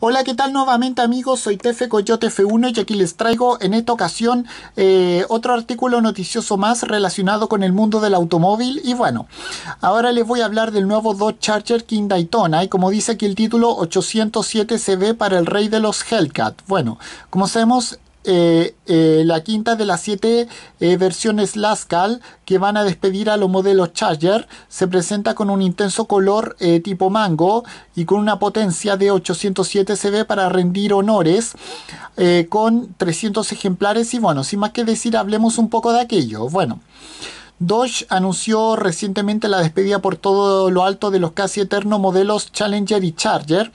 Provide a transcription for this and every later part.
Hola, ¿qué tal nuevamente amigos? Soy Tefe Coyote F1 y aquí les traigo en esta ocasión eh, otro artículo noticioso más relacionado con el mundo del automóvil. Y bueno, ahora les voy a hablar del nuevo Dodge Charger King Daytona y como dice aquí el título 807 se ve para el rey de los Hellcat. Bueno, como sabemos, eh, eh, la quinta de las siete eh, versiones Lascal que van a despedir a los modelos Charger se presenta con un intenso color tipo mango y con una potencia de 807 CV para rendir honores con 300 ejemplares y bueno, sin más que decir hablemos un poco de aquello. Bueno. Dodge anunció recientemente la despedida por todo lo alto de los casi eternos modelos Challenger y Charger,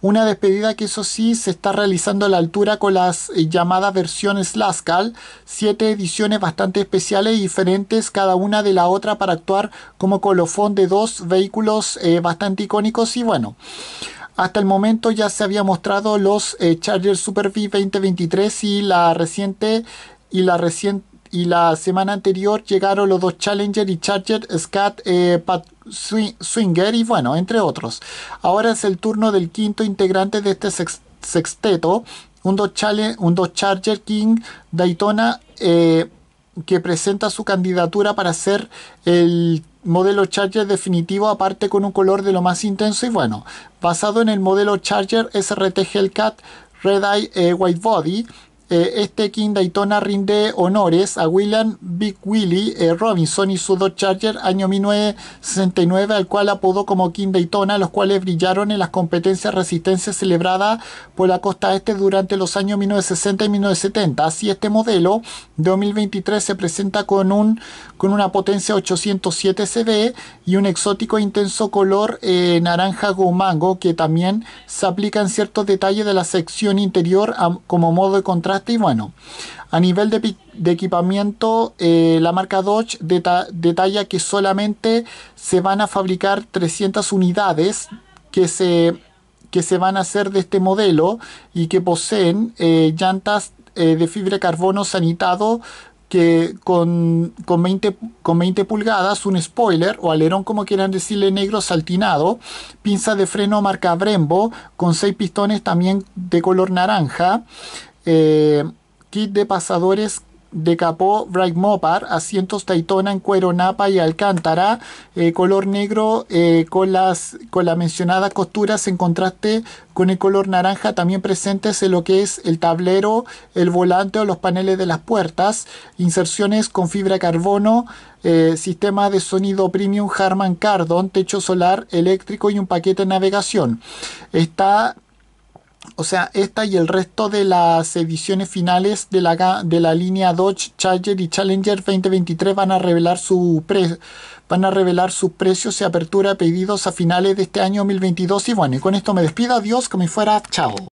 una despedida que eso sí se está realizando a la altura con las eh, llamadas versiones Lascal, siete ediciones bastante especiales y diferentes cada una de la otra para actuar como colofón de dos vehículos eh, bastante icónicos y bueno. Hasta el momento ya se había mostrado los eh, Charger Super V 2023 y la reciente y la reciente y la semana anterior llegaron los dos Challenger y Charger Scat eh, Pat Swinger y bueno, entre otros. Ahora es el turno del quinto integrante de este sexteto, un dos, Charger King Daytona eh, que presenta su candidatura para ser el modelo Charger definitivo aparte con un color de lo más intenso y bueno, basado en el modelo Charger SRT Hellcat Red Eye eh, White Body eh, este King Daytona rinde honores a William Big Willie eh, Robinson y su Dodge Charger año 1969, al cual apodó como King Daytona, los cuales brillaron en las competencias resistencia celebradas por la costa este durante los años 1960 y 1970. Así, este modelo 2023 se presenta con, un, con una potencia 807 CB y un exótico intenso color eh, naranja gomango que también se aplica en ciertos detalles de la sección interior como modo de contraste y bueno. A nivel de, equipamiento, eh, la marca Dodge detalla que solamente se van a fabricar 300 unidades que se, que se van a hacer de este modelo y que poseen eh, llantas eh, de fibra de carbono sanitado que con, 20, con 20 pulgadas, un spoiler o alerón como quieran decirle negro saltinado, pinza de freno marca Brembo con 6 pistones también de color naranja, eh, kit de pasadores de capó Bright Mopar, asientos Taitona en cuero napa y alcántara, eh, color negro eh, con, las, con la mencionadas costuras en contraste con el color naranja también presentes en lo que es el tablero, el volante o los paneles de las puertas, inserciones con fibra carbono, sistema de sonido premium Harman Kardon, techo solar eléctrico y un paquete de navegación. Está o sea, esta y el resto de las ediciones finales de la, de la línea Dodge Charger y Challenger 2023 van a revelar van a revelar sus precios y apertura de pedidos a finales de este año 2022 y bueno, y con esto me despido, adiós, como fuera, chao.